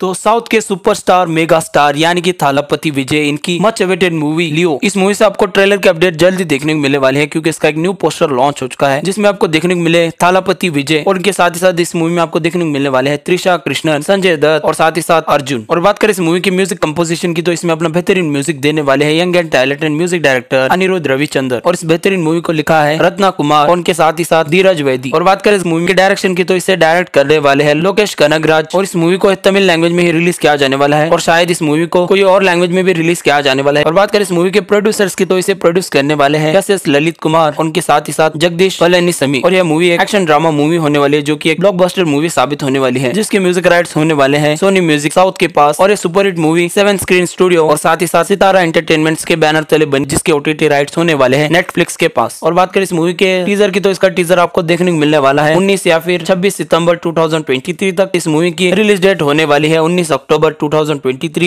तो साउथ के superstar mega star यानी कि थालापति विजय इनकी मच अवेटेड मूवी लियो इस मूवी से आपको ट्रेलर के अपडेट जल्दी देखने को मिलने वाले हैं क्योंकि इसका एक न्यू पोस्टर लॉन्च हो चुका है जिसमें आपको देखने को मिले थालापति विजय और उनके साथ ही साथ इस मूवी में आपको देखने को मिलने वाले हैं त्रिशा कृष्णन संजय दत्त और साथ ही साथ अर्जुन और बात करें इस मूवी की म्यूजिक कम्पोजिशन की तो इसमें अपना बेहतरीन म्यूजिक देने वाले है young and talented music director Anirudh Ravichander और इस बेहतरीन मूवी को लिखा है रत्ना कुमार और उनके साथ ही साथ धीरज वैदी और बात करें इस मूवी के डायरेक्शन की तो इसे डायरेक्ट करने वाले है लोकेश कनगराज और इस मूवी को तमिल लैंग्वेज लैंग्वेज में ही रिलीज किया जाने वाला है और शायद इस मूवी को कोई और लैंग्वेज में भी रिलीज किया जाने वाला है और बात करें इस मूवी के प्रोड्यूसर्स की तो इसे प्रोड्यूस करने वाले हैं एस ललित कुमार उनके साथ ही साथ जगदीश फलनी समी और यह मूवी एक्शन ड्रामा मूवी होने वाली है जो की एक बस्टर मूवी साबित होने वाली है जिसके म्यूजिक राइट होने वाले हैं सोनी म्यूजिक साउथ के पास और super superhit movie seven screen studio और साथ ही साथ सितारा एंटरटेनमेंट के बैनर तले बनी जिसके ओटीटी राइट्स होने वाले हैं नेटफ्लिक्स के पास और बात करें इस मूवी के टीजर की तो इसका टीजर आपको देखने को मिलने वाला है उन्नीस या फिर छब्बीस सितम्बर टू तक इस मूवी की रिलीज डेट होने वाली है है 19 अक्टूबर 2023